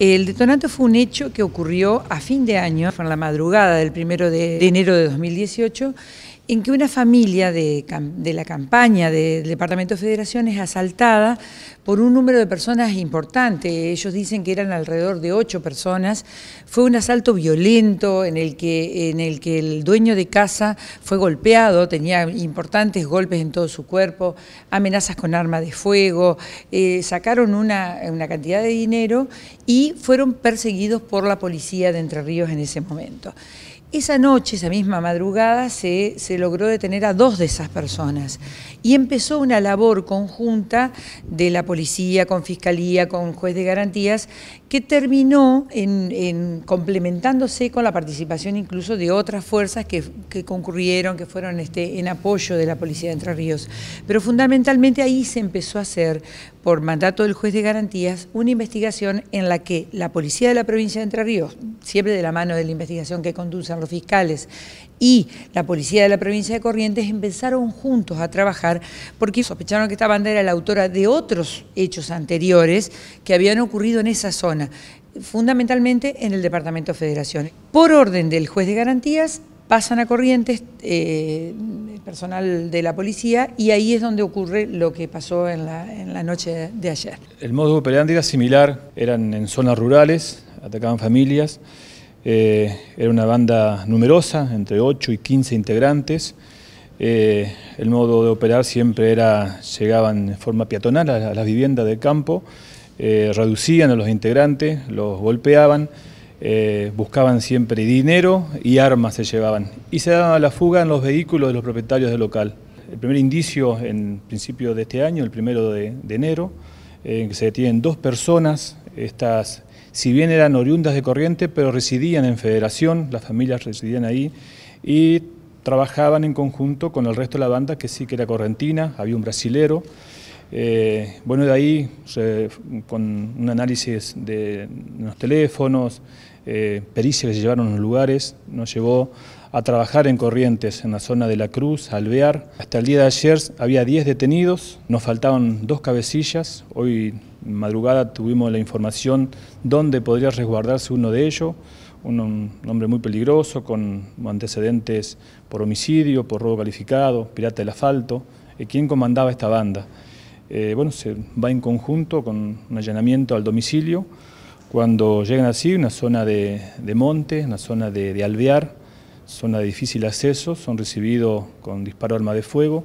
El detonante fue un hecho que ocurrió a fin de año, fue en la madrugada del primero de enero de 2018, en que una familia de, la campaña del Departamento de Federación es asaltada por un número de personas importante. Ellos dicen que eran alrededor de ocho personas. Fue un asalto violento en el, que, el dueño de casa fue golpeado, tenía importantes golpes en todo su cuerpo, amenazas con arma de fuego, eh, sacaron una cantidad de dinero y fueron perseguidos por la policía de Entre Ríos en ese momento. Esa noche, esa misma madrugada, se, se, logró detener a dos de esas personas y empezó una labor conjunta de la policía, con fiscalía, con juez de garantías, que terminó en, complementándose con la participación incluso de otras fuerzas que, concurrieron, que fueron este, en apoyo de la policía de Entre Ríos. Pero fundamentalmente ahí se empezó a hacer, por mandato del juez de garantías, una investigación en la que la policía de la provincia de Entre Ríos, siempre de la mano de la investigación que conducen los fiscales y la policía de la provincia de Corrientes empezaron juntos a trabajar porque sospecharon que esta banda era la autora de otros hechos anteriores que habían ocurrido en esa zona, fundamentalmente en el Departamento de Federación. Por orden del juez de garantías, pasan a Corrientes eh, el personal de la policía y ahí es donde ocurre lo que pasó en la, noche de ayer. El modo operandi era similar, eran en zonas rurales, atacaban familias eh, era una banda numerosa, entre 8 y 15 integrantes. Eh, el modo de operar siempre era, llegaban en forma peatonal a, las viviendas del campo, eh, reducían a los integrantes, los golpeaban, buscaban siempre dinero y armas se llevaban. Y se daban la fuga en los vehículos de los propietarios del local. El primer indicio en principio de este año, el primero de, de enero, en que se detienen dos personas, estas si bien eran oriundas de Corrientes, pero residían en Federación, las familias residían ahí, y trabajaban en conjunto con el resto de la banda, que sí que era correntina, había un brasilero. Eh, bueno, de ahí, con un análisis de los teléfonos, eh, pericias que se llevaron a los lugares, nos llevó a trabajar en Corrientes, en la zona de La Cruz, Alvear. Hasta el día de ayer había 10 detenidos, nos faltaban dos cabecillas, hoy madrugada tuvimos la información dónde podría resguardarse uno de ellos, un, hombre muy peligroso con antecedentes por homicidio, por robo calificado, pirata del asfalto, y eh, quién comandaba esta banda. Eh, bueno, se va en conjunto con un allanamiento al domicilio. Cuando llegan así, una zona de, monte, una zona de, alvear, zona de difícil acceso, son recibidos con disparo arma de fuego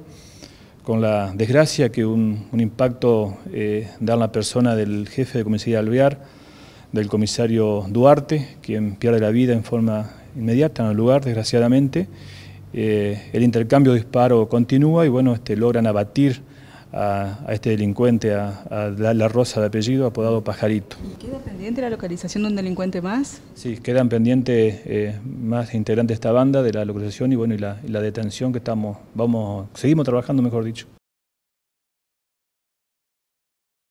con la desgracia que un, impacto eh, da en la persona del jefe de comisaría Alvear, del comisario Duarte, quien pierde la vida en forma inmediata en el lugar, desgraciadamente. Eh, el intercambio de disparos continúa y bueno, este, logran abatir a, este delincuente, a, a la, Rosa de apellido, apodado Pajarito. ¿Queda pendiente la localización de un delincuente más? Sí, quedan pendientes eh, más integrantes de esta banda, de la localización y bueno la, la detención que estamos, vamos, seguimos trabajando, mejor dicho.